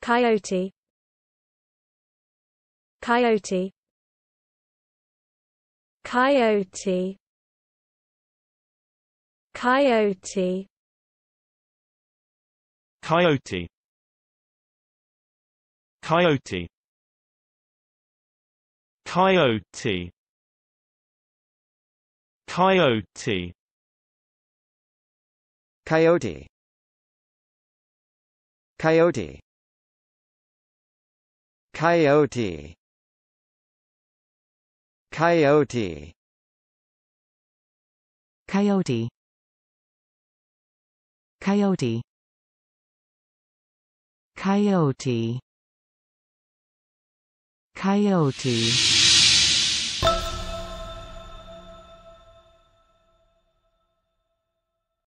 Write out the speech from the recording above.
coyote coyote coyote coyote coyote coyote coyote coyote coyote coyote Coyote Coyote Coyote Coyote Coyote Coyote